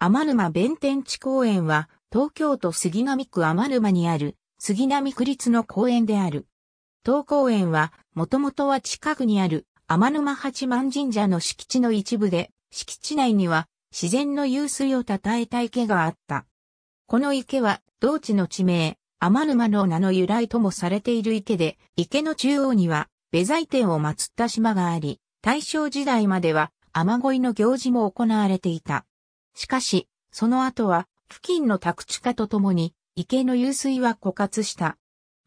天沼弁天地公園は、東京都杉並区天沼にある、杉並区立の公園である。当公園は、もともとは近くにある、天沼八幡神社の敷地の一部で、敷地内には、自然の湧水を称えた池があった。この池は、同地の地名、天沼の名の由来ともされている池で、池の中央には、ベザイ天を祀った島があり、大正時代までは、雨乞いの行事も行われていた。しかし、その後は、付近の宅地化とともに、池の湧水は枯渇した。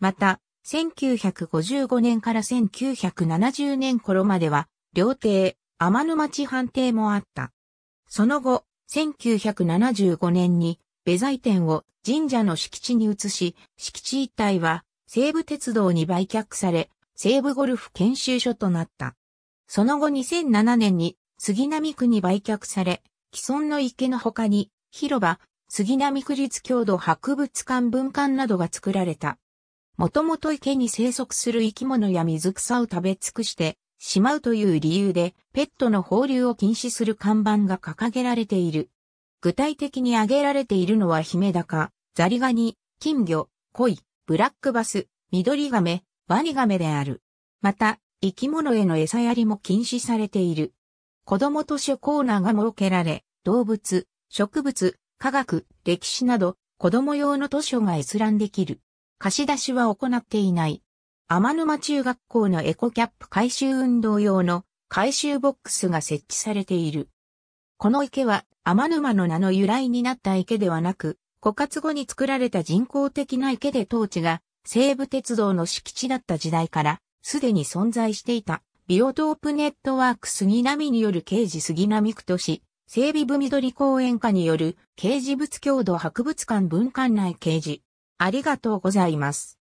また、1955年から1970年頃までは、料亭、天沼地藩邸もあった。その後、1975年に、ベザイ店を神社の敷地に移し、敷地一帯は西武鉄道に売却され、西武ゴルフ研修所となった。その後2007年に杉並区に売却され、既存の池の他に、広場、杉並区立郷土博物館文館などが作られた。もともと池に生息する生き物や水草を食べ尽くしてしまうという理由で、ペットの放流を禁止する看板が掲げられている。具体的に挙げられているのはヒメダカ、ザリガニ、金魚、鯉、ブラックバス、ミドリガメ、ワニガメである。また、生き物への餌やりも禁止されている。子供図書コーナーが設けられ、動物、植物、科学、歴史など、子供用の図書が閲覧できる。貸し出しは行っていない。天沼中学校のエコキャップ回収運動用の回収ボックスが設置されている。この池は天沼の名の由来になった池ではなく、枯渇後に作られた人工的な池で当地が西武鉄道の敷地だった時代からすでに存在していた。ビオトープネットワーク杉並による刑事杉並区都市、整備部緑公園課による刑事物郷土博物館文館内刑事。ありがとうございます。